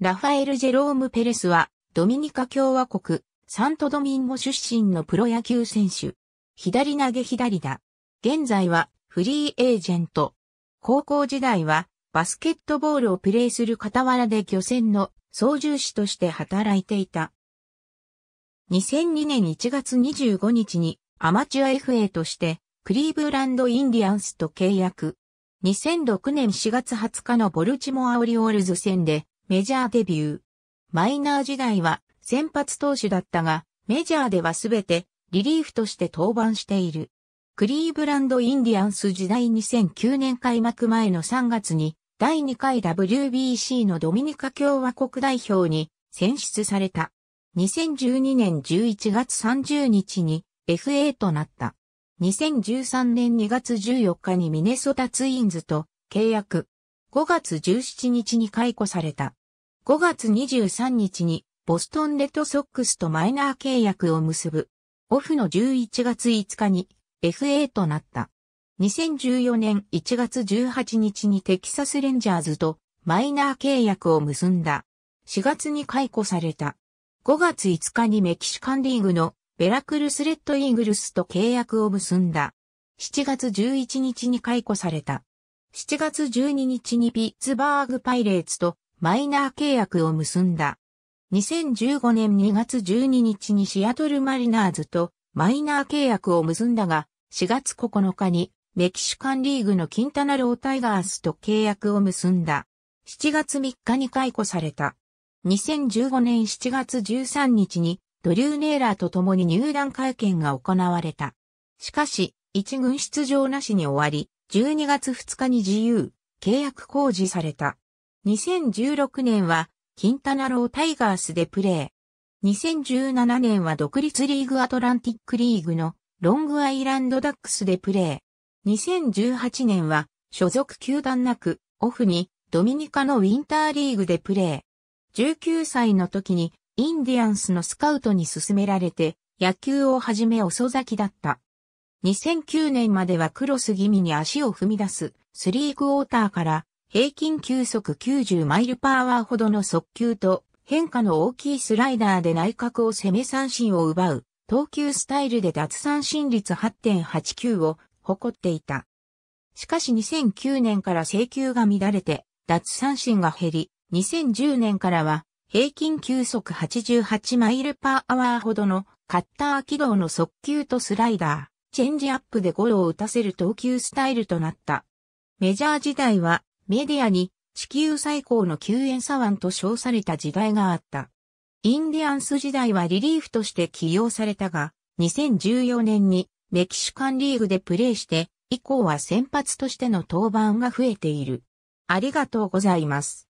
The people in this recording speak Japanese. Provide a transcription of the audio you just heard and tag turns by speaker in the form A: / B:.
A: ラファエル・ジェローム・ペレスは、ドミニカ共和国、サントドミンゴ出身のプロ野球選手。左投げ左だ。現在は、フリーエージェント。高校時代は、バスケットボールをプレーする傍らで漁船の操縦士として働いていた。2002年1月25日に、アマチュア FA として、クリーブランド・インディアンスと契約。2006年4月20日のボルチモア・オリオールズ戦で、メジャーデビュー。マイナー時代は先発投手だったが、メジャーではすべてリリーフとして登板している。クリーブランドインディアンス時代2009年開幕前の3月に第2回 WBC のドミニカ共和国代表に選出された。2012年11月30日に FA となった。2013年2月14日にミネソタツインズと契約。5月17日に解雇された。5月23日にボストンレッドソックスとマイナー契約を結ぶ。オフの11月5日に FA となった。2014年1月18日にテキサスレンジャーズとマイナー契約を結んだ。4月に解雇された。5月5日にメキシカンリーグのベラクルスレッドイーグルスと契約を結んだ。7月11日に解雇された。7月12日にピッツバーグパイレーツとマイナー契約を結んだ。2015年2月12日にシアトルマリナーズとマイナー契約を結んだが、4月9日にメキシカンリーグのキンタナロータイガースと契約を結んだ。7月3日に解雇された。2015年7月13日にドリュー・ネーラーと共に入団会見が行われた。しかし、一軍出場なしに終わり、12月2日に自由、契約公示された。2016年は、キンタナロータイガースでプレー。2017年は独立リーグアトランティックリーグのロングアイランドダックスでプレー。2018年は所属球団なくオフにドミニカのウィンターリーグでプレー。19歳の時にインディアンスのスカウトに勧められて野球を始め遅咲きだった。2009年まではクロス気味に足を踏み出すスリークォーターから平均球速90マイルパワーほどの速球と変化の大きいスライダーで内角を攻め三振を奪う、投球スタイルで脱三振率8.89を誇っていた。しかし2009年から制球が乱れて、脱三振が減り、2010年からは平均球速88マイルパーワーほどのカッター軌道の速球とスライダー、チェンジアップでゴロを打たせる投球スタイルとなった。メジャー時代はメディアに地球最高の救援左腕と称された時代があった。インディアンス時代はリリーフとして起用されたが、2014年にメキシカンリーグでプレーして、以降は先発としての登板が増えている。ありがとうございます。